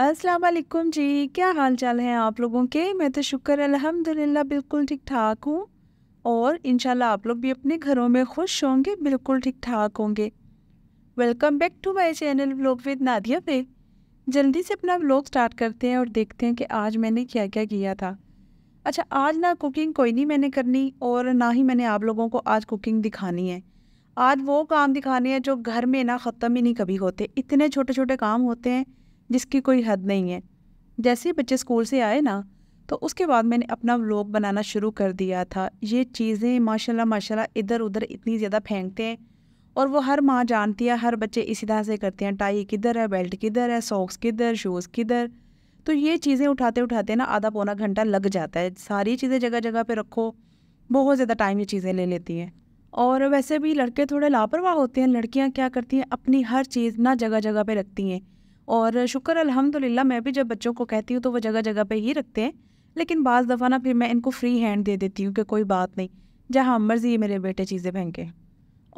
अस्सलाम वालेकुम जी क्या हाल चाल हैं आप लोगों के मैं तो शुक्र अल्हम्दुलिल्लाह बिल्कुल ठीक ठाक हूँ और इनशाला आप लोग भी अपने घरों में खुश होंगे बिल्कुल ठीक ठाक होंगे welcome back to my channel blog with Nadia पे जल्दी से अपना ब्लॉग स्टार्ट करते हैं और देखते हैं कि आज मैंने क्या क्या किया था अच्छा आज ना कुकिंग कोई नहीं मैंने करनी और ना ही मैंने आप लोगों को आज कुकिंग दिखानी है आज वो काम दिखाने हैं जो घर में ना ख़त्म ही नहीं कभी होते इतने छोटे छोटे काम होते हैं जिसकी कोई हद नहीं है जैसे ही बच्चे स्कूल से आए ना तो उसके बाद मैंने अपना व्लॉग बनाना शुरू कर दिया था ये चीज़ें माशाल्लाह माशाल्लाह इधर उधर इतनी ज़्यादा फेंकते हैं और वो हर माँ जानती है हर बच्चे इसी तरह से करते हैं टाई किधर है बेल्ट किधर है सॉक्स किधर शूज़ किधर तो ये चीज़ें उठाते उठाते ना आधा पौना घंटा लग जाता है सारी चीज़ें जगह जगह पर रखो बहुत ज़्यादा टाइम ये चीज़ें ले लेती हैं और वैसे भी लड़के थोड़े लापरवाह होते हैं लड़कियाँ क्या करती हैं अपनी हर चीज़ ना जगह जगह पर रखती हैं और शुक्र अल्हम्दुलिल्लाह मैं भी जब बच्चों को कहती हूँ तो वो जगह जगह पे ही रखते हैं लेकिन बाज़ दफ़ा ना फिर मैं इनको फ्री हैंड दे देती हूँ कि कोई बात नहीं जहाँ मर्ज़ी ये मेरे बेटे चीज़ें फेंकें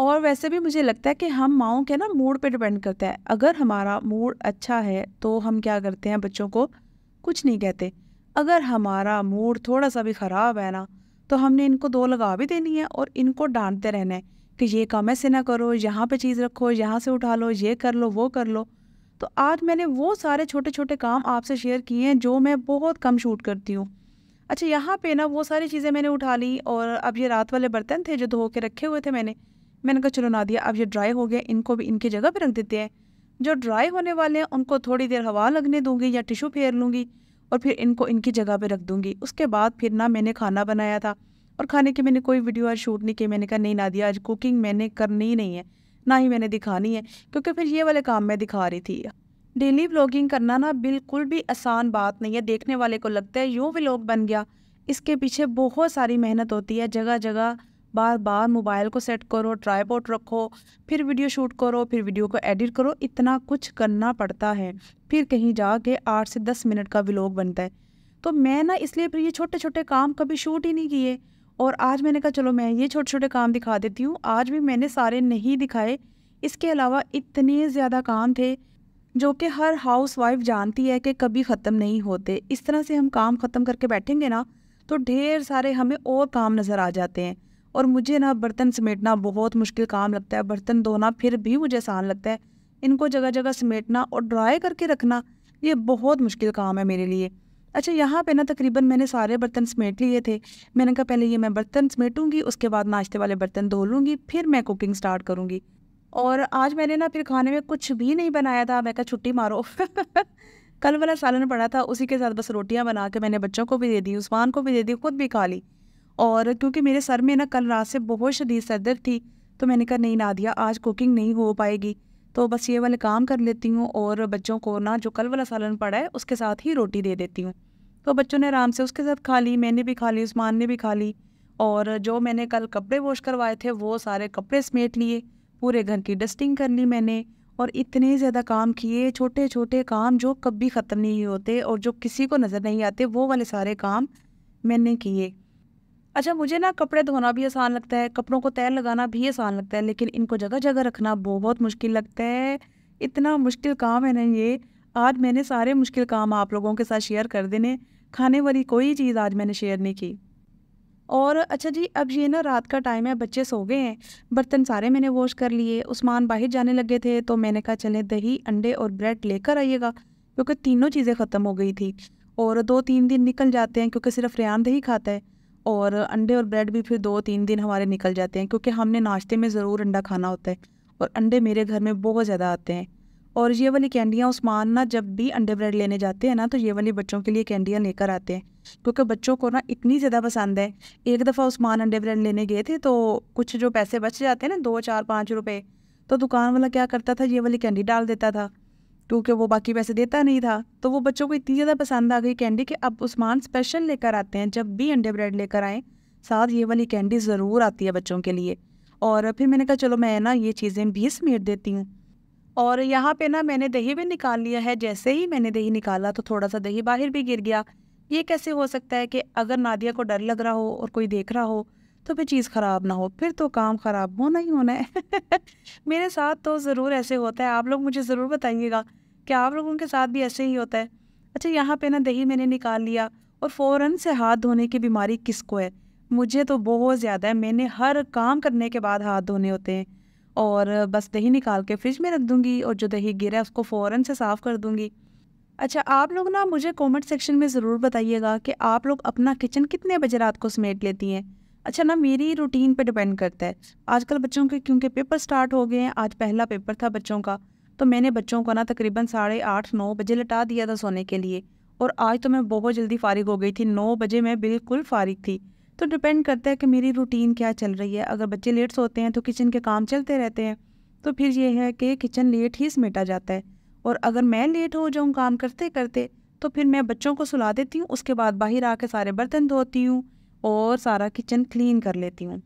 और वैसे भी मुझे लगता है कि हम माओ के ना मूड पे डिपेंड करता है अगर हमारा मूड अच्छा है तो हम क्या करते हैं बच्चों को कुछ नहीं कहते अगर हमारा मूड थोड़ा सा भी ख़राब है ना तो हमने इनको दो लगा भी देनी है और इनको डांटते रहना है कि ये काम ऐसे ना करो यहाँ पे चीज़ रखो यहाँ से उठा लो ये कर लो वो कर लो तो आज मैंने वो सारे छोटे छोटे काम आपसे शेयर किए हैं जो मैं बहुत कम शूट करती हूँ अच्छा यहाँ पे ना वो सारी चीज़ें मैंने उठा ली और अब ये रात वाले बर्तन थे जो धो के रखे हुए थे मैंने मैंने कहा चलो ना दिया अब ये ड्राई हो गया इनको भी इनकी जगह पर रख देते हैं जो ड्राई होने वाले हैं उनको थोड़ी देर हवा लगने दूंगी या टिशू फेर लूँगी और फिर इनको इनकी जगह पर रख दूँगी उसके बाद फिर ना मैंने खाना बनाया था और खाने की मैंने कोई वीडियो आज शूट नहीं की मैंने कहा नहीं ना दिया आज कुकिंग मैंने करनी ही नहीं है ना ही मैंने दिखानी है क्योंकि फिर ये वाले काम मैं दिखा रही थी डेली ब्लॉगिंग करना ना बिल्कुल भी आसान बात नहीं है देखने वाले को लगता है यूँ व्लॉग बन गया इसके पीछे बहुत सारी मेहनत होती है जगह जगह बार बार मोबाइल को सेट करो ट्राईपोर्ट रखो फिर वीडियो शूट करो फिर वीडियो को एडिट करो इतना कुछ करना पड़ता है फिर कहीं जाके आठ से दस मिनट का व्लॉग बनता है तो मैं ना इसलिए फिर ये छोटे छोटे काम कभी शूट ही नहीं किए और आज मैंने कहा चलो मैं ये छोटे छोटे काम दिखा देती हूँ आज भी मैंने सारे नहीं दिखाए इसके अलावा इतने ज़्यादा काम थे जो कि हर हाउस वाइफ जानती है कि कभी ख़त्म नहीं होते इस तरह से हम काम ख़त्म करके बैठेंगे ना तो ढेर सारे हमें और काम नज़र आ जाते हैं और मुझे ना बर्तन समेटना बहुत मुश्किल काम लगता है बर्तन धोना फिर भी मुझे आसान लगता है इनको जगह जगह समेटना और ड्राई करके रखना ये बहुत मुश्किल काम है मेरे लिए अच्छा यहाँ पे ना तकरीबन मैंने सारे बर्तन समेट लिए थे मैंने कहा पहले ये मैं बर्तन समेटूंगी उसके बाद नाश्ते वाले बर्तन धो लूँगी फिर मैं कुकिंग स्टार्ट करूँगी और आज मैंने ना फिर खाने में कुछ भी नहीं बनाया था मैं कहा छुट्टी मारो कल वाला सालन पड़ा था उसी के साथ बस रोटियाँ बना के मैंने बच्चों को भी दे दी उस्मान को भी दे दी खुद भी खा ली और क्योंकि मेरे सर में ना कल रात से बहुत शदीद सर दर्द थी तो मैंने कहा नहीं ना दिया आज कुकिंग नहीं हो पाएगी तो बस ये वाले काम कर लेती हूँ और बच्चों को ना जो कल वाला सालन पड़ा है उसके साथ ही रोटी दे देती हूँ तो बच्चों ने आराम से उसके साथ खा ली मैंने भी खा ली उस्मान ने भी खा ली और जो मैंने कल कपड़े वॉश करवाए थे वो सारे कपड़े समेट लिए पूरे घर की डस्टिंग कर ली मैंने और इतने ज़्यादा काम किए छोटे छोटे काम जो कभी ख़त्म नहीं होते और जो किसी को नज़र नहीं आते वो वाले सारे काम मैंने किए अच्छा मुझे ना कपड़े धोना भी आसान लगता है कपड़ों को तैर लगाना भी आसान लगता है लेकिन इनको जगह जगह रखना बहुत मुश्किल लगता है इतना मुश्किल काम है ना ये आज मैंने सारे मुश्किल काम आप लोगों के साथ शेयर कर देने खाने वाली कोई चीज़ आज मैंने शेयर नहीं की और अच्छा जी अब ये ना रात का टाइम है बच्चे सो गए हैं बर्तन सारे मैंने वॉश कर लिए उस्मान बाहर जाने लगे थे तो मैंने कहा चलें दही अंडे और ब्रेड लेकर आइएगा क्योंकि तीनों चीज़ें ख़त्म हो गई थी और दो तीन दिन निकल जाते हैं क्योंकि सिर्फ रेहान दही खाता है और अंडे और ब्रेड भी फिर दो तीन दिन हमारे निकल जाते हैं क्योंकि हमने नाश्ते में ज़रूर अंडा खाना होता है और अंडे मेरे घर में बहुत ज़्यादा आते हैं और ये वाली कैंडियाँ उस्मान ना जब भी अंडे ब्रेड लेने जाते हैं ना तो ये वाली बच्चों के लिए कैंडियाँ लेकर आते हैं क्योंकि बच्चों को ना इतनी ज़्यादा पसंद है एक दफ़ा उस्मान अंडे ब्रेड लेने गए थे तो कुछ जो पैसे बच जाते हैं ना दो चार पाँच रुपये तो दुकान वाला क्या करता था ये वाली कैंडी डाल देता था क्योंकि वो बाकी पैसे देता नहीं था तो वो बच्चों को इतनी ज़्यादा पसंद आ गई कैंडी कि अब उस्मान स्पेशल लेकर आते हैं जब भी अंडे ब्रेड लेकर आएँ साथ ये वाली कैंडी ज़रूर आती है बच्चों के लिए और फिर मैंने कहा चलो मैं ना ये चीज़ें भी समेट देती हूँ और यहाँ पे ना मैंने दही भी निकाल लिया है जैसे ही मैंने दही निकाला तो थोड़ा सा दही बाहर भी गिर गया ये कैसे हो सकता है कि अगर नादिया को डर लग रहा हो और कोई देख रहा हो तो भी चीज़ ख़राब ना हो फिर तो काम ख़राब होना ही होना है मेरे साथ तो ज़रूर ऐसे होता है आप लोग मुझे ज़रूर बताइएगा कि आप लोगों के साथ भी ऐसे ही होता है अच्छा यहाँ पे ना दही मैंने निकाल लिया और फ़ौर से हाथ धोने की बीमारी किसको है मुझे तो बहुत ज़्यादा है मैंने हर काम करने के बाद हाथ धोने होते हैं और बस दही निकाल के फ्रिज में रख दूँगी और जो दही गिरा है उसको फ़ौर से साफ़ कर दूँगी अच्छा आप लोग ना मुझे कमेंट सेक्शन में ज़रूर बताइएगा कि आप लोग अपना किचन कितने बजे रात को समेट लेती हैं अच्छा ना मेरी रूटीन पे डिपेंड करता है आजकल बच्चों के क्योंकि पेपर स्टार्ट हो गए हैं आज पहला पेपर था बच्चों का तो मैंने बच्चों को ना तकरीबन साढ़े आठ नौ बजे लटा दिया था सोने के लिए और आज तो मैं बहुत जल्दी फारिग हो गई थी नौ बजे मैं बिल्कुल फारिग थी तो डिपेंड करता है कि मेरी रूटीन क्या चल रही है अगर बच्चे लेट सोते हैं तो किचन के काम चलते रहते हैं तो फिर ये है कि किचन लेट ही समेटा जाता है और अगर मैं लेट हो जाऊँ काम करते करते तो फिर मैं बच्चों को सुला देती हूँ उसके बाद बाहर आके सारे बर्तन धोती हूँ और सारा किचन क्लीन कर लेती हूँ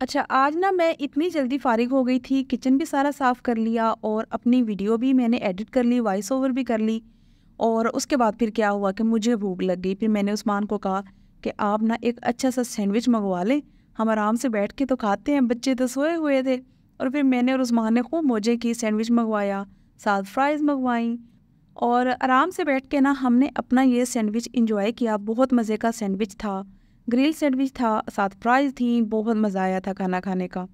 अच्छा आज ना मैं इतनी जल्दी फारिग हो गई थी किचन भी सारा साफ़ कर लिया और अपनी वीडियो भी मैंने एडिट कर ली वॉइस ओवर भी कर ली और उसके बाद फिर क्या हुआ कि मुझे भूख लग गई फिर मैंने उस्मान को कहा कि आप ना एक अच्छा सा सैंडविच मंगवा लें हम आराम से बैठ के तो खाते हैं बच्चे तो सोए हुए थे और फिर मैंने और उस्मान ने खूब मोजे की सैंडविच मंगवाया साथ फ्राइज़ मंगवाई और आराम से बैठ के ना हमने अपना ये सैंडविच इंजॉय किया बहुत मज़े का सैंडविच था ग्रिल सैंडविच था साथ प्राइज थी बहुत मज़ा आया था खाना खाने का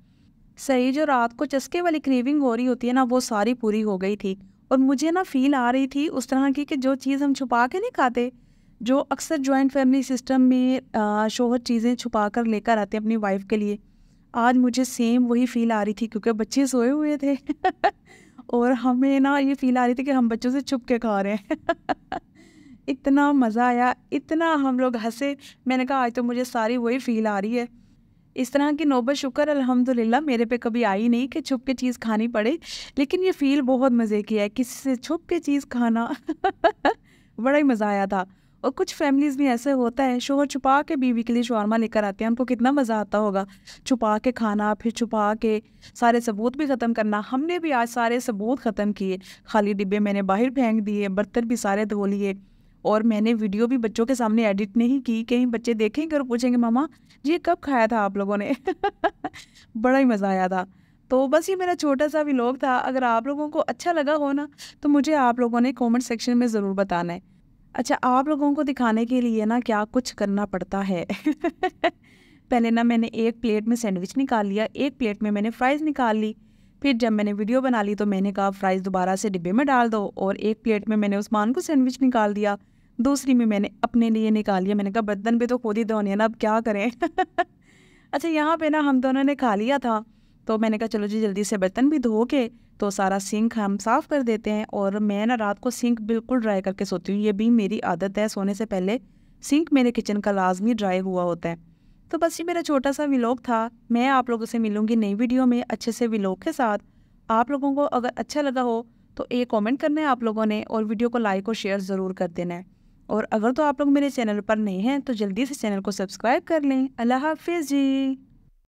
सही जो रात को चस्के वाली क्रेविंग हो रही होती है ना वो सारी पूरी हो गई थी और मुझे ना फील आ रही थी उस तरह की कि जो चीज़ हम छुपा के नहीं खाते जो अक्सर जॉइंट फैमिली सिस्टम में शोहर चीज़ें छुपा कर लेकर आते अपनी वाइफ के लिए आज मुझे सेम वही फ़ील आ रही थी क्योंकि बच्चे सोए हुए थे और हमें ना ये फील आ रही थी कि हम बच्चों से छुप के खा रहे हैं इतना मज़ा आया इतना हम लोग हंसे मैंने कहा आज तो मुझे सारी वही फ़ील आ रही है इस तरह की नौबत शुक्र अल्हम्दुलिल्लाह मेरे पे कभी आई नहीं कि छुप के चीज़ खानी पड़े लेकिन ये फ़ील बहुत मज़े की है किसी से छुप के चीज़ खाना बड़ा ही मज़ा आया था और कुछ फैमिलीज़ में ऐसे होता है शोहर छुपा के बीवी के लिए शौरमा लेकर आते हैं उनको कितना मज़ा आता होगा छुपा के खाना फिर छुपा के सारे सबूत भी ख़त्म करना हमने भी आज सारे सबूत ख़त्म किए खाली डिब्बे मैंने बाहर फेंक दिए बर्तन भी सारे धो लिए और मैंने वीडियो भी बच्चों के सामने एडिट नहीं की कहीं बच्चे देखेंगे और पूछेंगे मामा जी ये कब खाया था आप लोगों ने बड़ा ही मज़ा आया था तो बस ये मेरा छोटा सा व्लॉग था अगर आप लोगों को अच्छा लगा हो ना तो मुझे आप लोगों ने कमेंट सेक्शन में ज़रूर बताना है अच्छा आप लोगों को दिखाने के लिए ना क्या कुछ करना पड़ता है पहले ना मैंने एक प्लेट में सैंडविच निकाल लिया एक प्लेट में मैंने फ्राइज़ निकाल ली फिर जब मैंने वीडियो बना ली तो मैंने कहा फ्राइज़ दोबारा से डिब्बे में डाल दो और एक प्लेट में मैंने उस्मान को सैंडविच निकाल दिया दूसरी में मैंने अपने लिए निकाल लिया मैंने कहा बर्तन भी तो खुद ही धोने ना अब क्या करें अच्छा यहाँ पे ना हम दोनों ने खा लिया था तो मैंने कहा चलो जी जल्दी से बर्तन भी धो के तो सारा सिंक हम साफ़ कर देते हैं और मैं ना रात को सिंक बिल्कुल ड्राई करके सोती हूँ ये भी मेरी आदत है सोने से पहले सिंक मेरे किचन का लाजमी ड्राई हुआ होता है तो बस ये मेरा छोटा सा विलोक था मैं आप लोगों से मिलूँगी नई वीडियो में अच्छे से विलोक के साथ आप लोगों को अगर अच्छा लगा हो तो एक कमेंट करना है आप लोगों ने और वीडियो को लाइक और शेयर ज़रूर कर देना है और अगर तो आप लोग मेरे चैनल पर नहीं हैं तो जल्दी से चैनल को सब्सक्राइब कर लें अल्लाह हाफिज़ जी